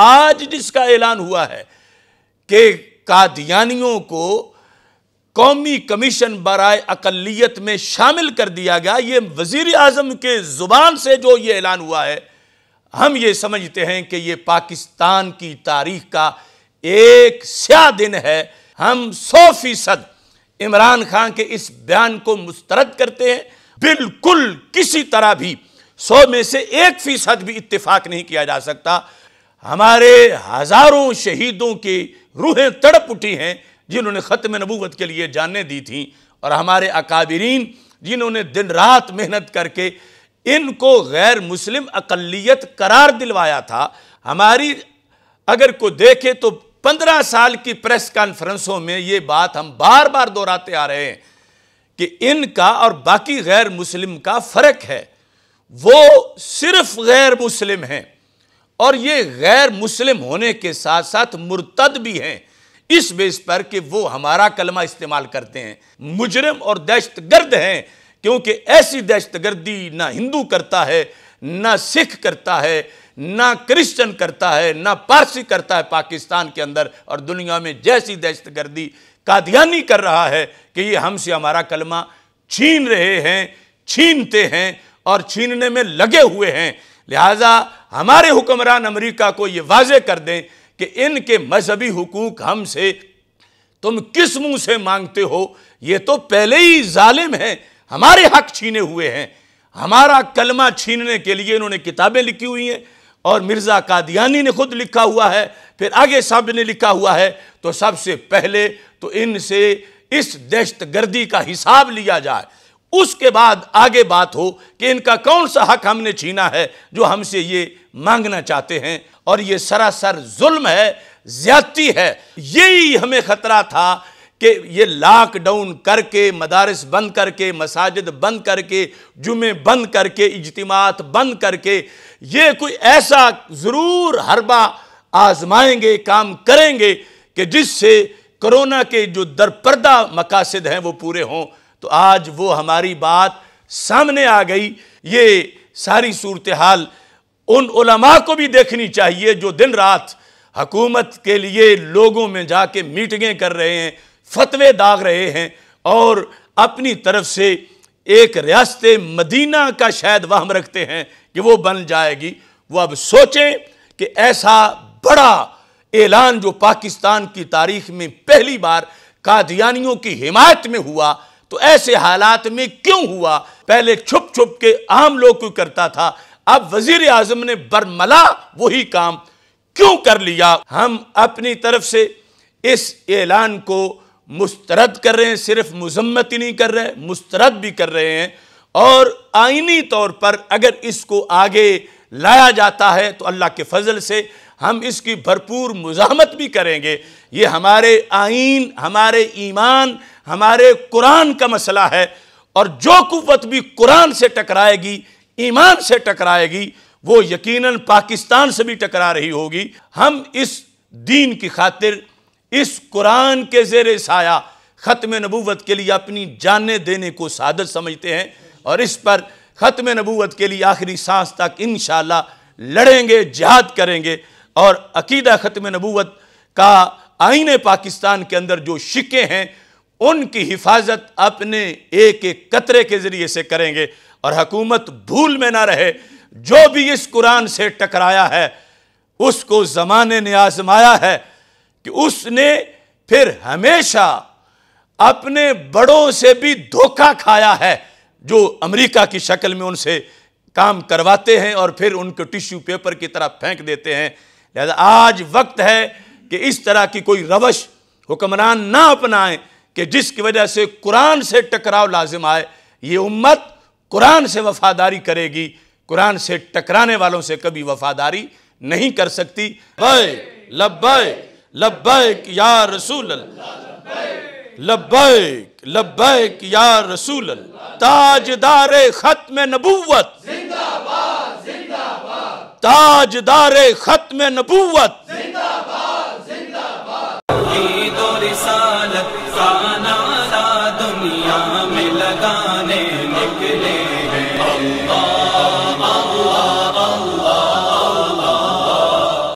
आज जिसका ऐलान हुआ है कि कादियानियों को कौमी कमीशन बरए अकलीत में शामिल कर दिया गया ये वजीर अजम के ज़ुबान से जो ये ऐलान हुआ है हम ये समझते हैं कि ये पाकिस्तान की तारीख का एक स्या दिन है हम सौ फीसद इमरान खान के इस बयान को मुस्तरद करते हैं बिल्कुल किसी तरह भी सौ में से एक फीसद भी इत्तेफाक नहीं किया जा सकता हमारे हज़ारों शहीदों की रूहें तड़प उठी हैं जिन्होंने ख़त्म नबूवत के लिए जानें दी थीं और हमारे अकाबरीन जिन्होंने दिन रात मेहनत करके इनको गैर मुस्लिम अकलीत करार दिलवाया था हमारी अगर को देखे तो पंद्रह साल की प्रेस कॉन्फ्रेंसों में ये बात हम बार बार दोहराते आ रहे हैं कि इनका और बाकी गैर मुस्लिम का फ़र्क है वो सिर्फ गैर मुस्लिम हैं और ये गैर मुस्लिम होने के साथ साथ मुर्तद भी हैं इस बेस पर कि वो हमारा कलमा इस्तेमाल करते हैं मुजरम और दहशतगर्द हैं क्योंकि ऐसी दहशतगर्दी ना हिंदू करता है ना सिख करता है ना क्रिश्चन करता है ना पारसी करता है पाकिस्तान के अंदर और दुनिया में जैसी दहशतगर्दी कादियानी कर रहा है कि ये हमसे हमारा कलमा छीन रहे हैं छीनते हैं और छीनने में लगे हुए हैं लिहाजा हमारे हुक्मरान अमरीका को ये वाज कर दें कि इनके मजहबी हकूक हमसे तुम किस मुंह से मांगते हो ये तो पहले ही जालिम है हमारे हक छीने हुए हैं हमारा कलमा छीनने के लिए इन्होंने किताबें लिखी हुई हैं और मिर्ज़ा कादियानी ने खुद लिखा हुआ है फिर आगे साहब ने लिखा हुआ है तो सबसे पहले तो इनसे इस दहशत गर्दी का हिसाब लिया जाए उसके बाद आगे बात हो कि इनका कौन सा हक हमने छीना है जो हमसे ये मांगना चाहते हैं और ये सरासर जुल्म है ज्यादती है यही हमें खतरा था कि ये लॉकडाउन करके मदारस बंद करके मसाजिद बंद करके जुमे बंद करके इजतमात बंद करके ये कोई ऐसा ज़रूर हरबा आजमाएंगे काम करेंगे कि जिससे कोरोना के जो दरपर्दा मकासद हैं वो पूरे हों तो आज वो हमारी बात सामने आ गई ये सारी सूरत हाल उन उलमा को भी देखनी चाहिए जो दिन रात हकूमत के लिए लोगों में जाके मीटिंगें कर रहे हैं फतवे दाग रहे हैं और अपनी तरफ से एक रियासत मदीना का शायद वहम रखते हैं कि वो बन जाएगी वो अब सोचें कि ऐसा बड़ा ऐलान जो पाकिस्तान की तारीख में पहली बार कादियानियों की हिमायत में हुआ तो ऐसे हालात में क्यों हुआ पहले छुप छुप के आम लोग क्यों करता था अब वजीर आजम ने बरमला वही काम क्यों कर लिया हम अपनी तरफ से इस ऐलान को मुस्तरद कर रहे हैं सिर्फ मजम्मत ही नहीं कर रहे मुस्तरद भी कर रहे हैं और आइनी तौर पर अगर इसको आगे लाया जाता है तो अल्लाह के फजल से हम इसकी भरपूर मुजामत भी करेंगे ये हमारे आइन हमारे ईमान हमारे कुरान का मसला है और जो कुत भी कुरान से टकराएगी ईमान से टकराएगी वो यकीनन पाकिस्तान से भी टकरा रही होगी हम इस दीन की खातिर इस कुरान के जेर साया ख़त्म नबूवत के लिए अपनी जानें देने को सादत समझते हैं और इस पर ख़त्म नबूवत के लिए आखिरी सांस तक इन लड़ेंगे जहाद करेंगे और अकीदा ख़त्म नबूवत का आईने पाकिस्तान के अंदर जो शिक्के हैं उनकी हिफाजत अपने एक एक कतरे के ज़रिए से करेंगे और हकूमत भूल में ना रहे जो भी इस कुरान से टकराया है उसको ज़माने ने आजमाया है कि उसने फिर हमेशा अपने बड़ों से भी धोखा खाया है जो अमेरिका की शक्ल में उनसे काम करवाते हैं और फिर उनको टिश्यू पेपर की तरह फेंक देते हैं लिहाजा आज वक्त है कि इस तरह की कोई रवश हुक्मरान ना अपनाएं कि जिसकी वजह से कुरान से टकराव लाजिम आए ये उम्मत कुरान से वफादारी करेगी कुरान से टकराने वालों से कभी वफादारी नहीं कर सकती भाई लब्बे लब्बैक या रसूल लब्बैक लब्बैक या रसूल ताजदार खत्म नबूवत ताजदार खत्म नबूवत